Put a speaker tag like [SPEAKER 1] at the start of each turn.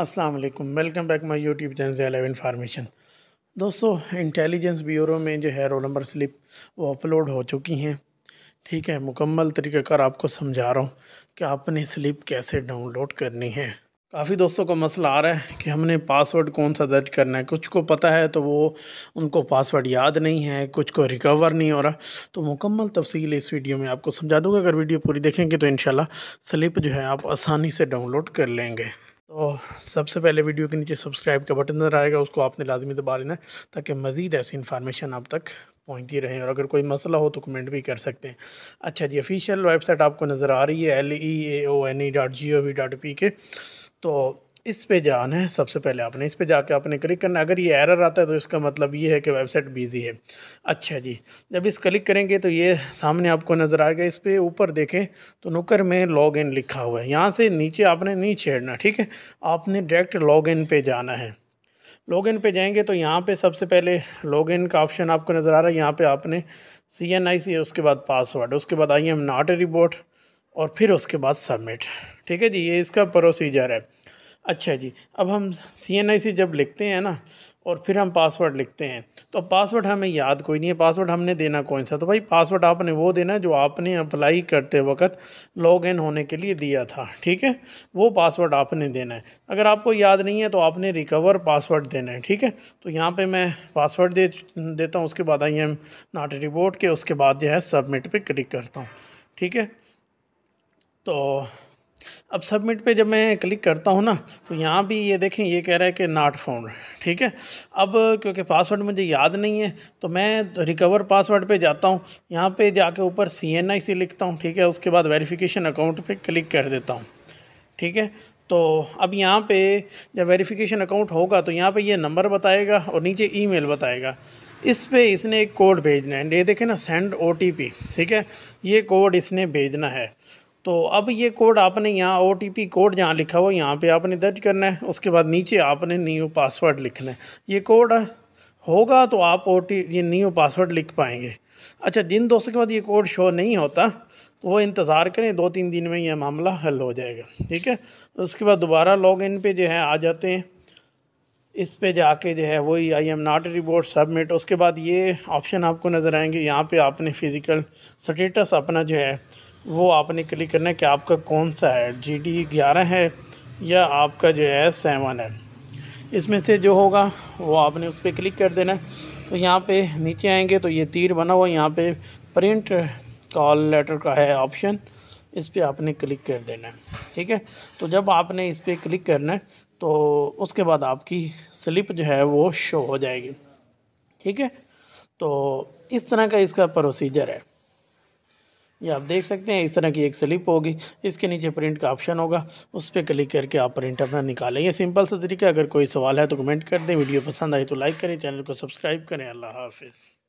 [SPEAKER 1] अस्सलाम वालेकुम welcome back my YouTube channel एलेव इन्फॉर्मेशन दोस्तों इंटेलिजेंस ब्यूरो में जो है रोल नंबर स्लिप वो अपलोड हो चुकी हैं ठीक है मुकम्मल कर आपको समझा रहा हूँ कि आपने स्लिप कैसे डाउनलोड करनी है काफ़ी दोस्तों को मसला आ रहा है कि हमने पासवर्ड कौन सा दर्ज करना है कुछ को पता है तो वो उनको पासवर्ड याद नहीं है कुछ को रिकवर नहीं हो रहा तो मुकम्मल तफसील इस वीडियो में आपको समझा दूँगा अगर वीडियो पूरी देखेंगे तो इन स्लिप जो है आप आसानी से डाउनलोड कर लेंगे तो सबसे पहले वीडियो के नीचे सब्सक्राइब का बटन नजर आएगा उसको आपने लाजमी दबा लेना ताकि मज़ीद ऐसी इन्फॉर्मेशन आप तक पहुँचती रहे और अगर कोई मसला हो तो कमेंट भी कर सकते हैं अच्छा जी अफिशियल वेबसाइट आपको नज़र आ रही है L E A O N E dot G O V dot P K तो इस पे जाना है सबसे पहले आपने इस पे जाके आपने क्लिक करना अगर ये एरर आता है तो इसका मतलब ये है कि वेबसाइट बिजी है अच्छा जी जब इस क्लिक करेंगे तो ये सामने आपको नज़र आएगा इस पर ऊपर देखें तो नुकर में लॉग इन लिखा हुआ है यहाँ से नीचे आपने नहीं छेड़ना ठीक है आपने डायरेक्ट लॉग इन पे जाना है लॉग इन पे जाएंगे तो यहाँ पे सबसे पहले लॉग इन का ऑप्शन आपको नज़र आ रहा है यहाँ पे आपने सी एन आई सी उसके बाद पासवर्ड उसके बाद I am not a robot और फिर उसके बाद सबमिट ठीक है जी ये इसका प्रोसीजर है अच्छा जी अब हम सी एन आई सी जब लिखते हैं ना और फिर हम पासवर्ड लिखते हैं तो पासवर्ड हमें याद कोई नहीं है पासवर्ड हमने देना कौन सा तो भाई पासवर्ड आपने वो देना जो आपने अप्लाई करते वक्त लॉग इन होने के लिए दिया था ठीक है वो पासवर्ड आपने देना है अगर आपको याद नहीं है तो आपने रिकवर पासवर्ड देना है ठीक है तो यहाँ पे मैं पासवर्ड दे देता हूँ उसके बाद आई एम नाट रिपोर्ट के उसके बाद जो है सबमिट पर क्लिक करता हूँ ठीक है तो अब सबमिट पे जब मैं क्लिक करता हूँ ना तो यहाँ भी ये देखें ये कह रहा है कि नॉट फाउंड ठीक है अब क्योंकि पासवर्ड मुझे याद नहीं है तो मैं रिकवर पासवर्ड पे जाता हूँ यहाँ पे जाके ऊपर सी एन आई सी लिखता हूँ ठीक है उसके बाद वेरिफिकेशन अकाउंट पे क्लिक कर देता हूँ ठीक है तो अब यहाँ पे जब वेरीफिकेशन अकाउंट होगा तो यहाँ पर यह नंबर बताएगा और नीचे ई बताएगा इस पर इसने एक कोड भेजना है ये देखें ना सेंड ओ ठीक है ये कोड इसने भेजना है तो अब ये कोड आपने यहाँ ओ कोड जहाँ लिखा हुआ यहाँ पे आपने दर्ज करना है उसके बाद नीचे आपने न्यू पासवर्ड लिखना है ये कोड होगा तो आप ओ ये न्यू पासवर्ड लिख पाएंगे अच्छा जिन दोस्तों के बाद ये कोड शो नहीं होता तो वो इंतज़ार करें दो तीन दिन में यह मामला हल हो जाएगा ठीक है उसके बाद दोबारा लॉग इन पर जो है आ जाते हैं इस पे जाके जो है वही I am not robot submit उसके बाद ये ऑप्शन आपको नज़र आएंगे यहाँ पे आपने फ़िज़िकल स्टेटस अपना जो है वो आपने क्लिक करना है कि आपका कौन सा है जी डी ग्यारह है या आपका जो है सेवन है इसमें से जो होगा वो आपने उस पर क्लिक कर देना है तो यहाँ पे नीचे आएंगे तो ये तीर बना हुआ यहाँ पे प्रिंट कॉल लेटर का है ऑप्शन इस पर आपने क्लिक कर देना है ठीक है तो जब आपने इस पर क्लिक करना है तो उसके बाद आपकी स्लिप जो है वो शो हो जाएगी ठीक है तो इस तरह का इसका प्रोसीजर है ये आप देख सकते हैं इस तरह की एक स्लिप होगी इसके नीचे प्रिंट का ऑप्शन होगा उस पर क्लिक करके आप प्रिंट अपना निकालेंगे सिंपल सा तरीका अगर कोई सवाल है तो कमेंट कर दें वीडियो पसंद आई तो लाइक करें चैनल को सब्सक्राइब करें अल्लाह हाफिज़